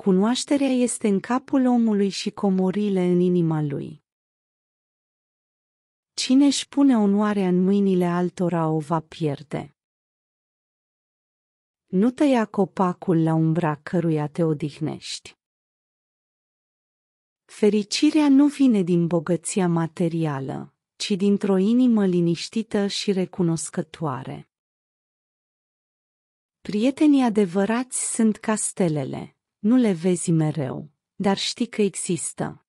Cunoașterea este în capul omului și comorile în inima lui. Cine își pune onoarea în mâinile altora o va pierde. Nu tăia copacul la umbra căruia te odihnești. Fericirea nu vine din bogăția materială, ci dintr-o inimă liniștită și recunoscătoare. Prietenii adevărați sunt castelele, nu le vezi mereu, dar știi că există.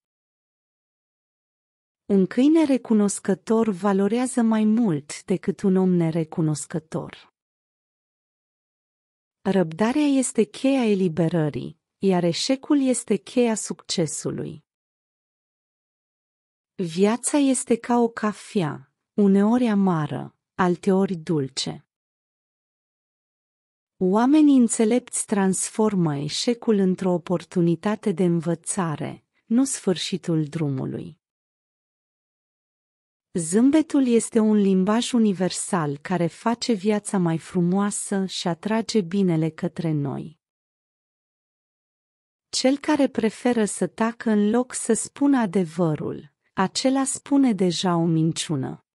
Un câine recunoscător valorează mai mult decât un om nerecunoscător. Răbdarea este cheia eliberării, iar eșecul este cheia succesului. Viața este ca o cafea, uneori amară, alteori dulce. Oamenii înțelepți transformă eșecul într-o oportunitate de învățare, nu sfârșitul drumului. Zâmbetul este un limbaj universal care face viața mai frumoasă și atrage binele către noi. Cel care preferă să tacă în loc să spună adevărul, acela spune deja o minciună.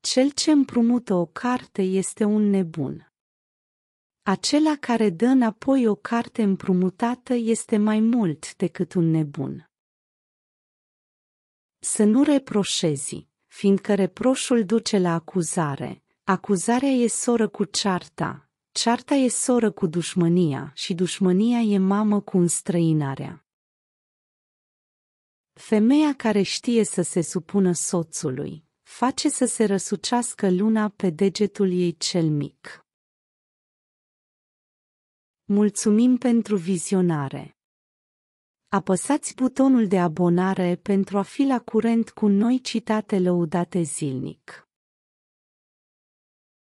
Cel ce împrumută o carte este un nebun. Acela care dă înapoi o carte împrumutată este mai mult decât un nebun. Să nu reproșezi, fiindcă reproșul duce la acuzare, acuzarea e soră cu cearta, cearta e soră cu dușmânia și dușmânia e mamă cu înstrăinarea. Femeia care știe să se supună soțului, face să se răsucească luna pe degetul ei cel mic. Mulțumim pentru vizionare! Apăsați butonul de abonare pentru a fi la curent cu noi citate lăudate zilnic.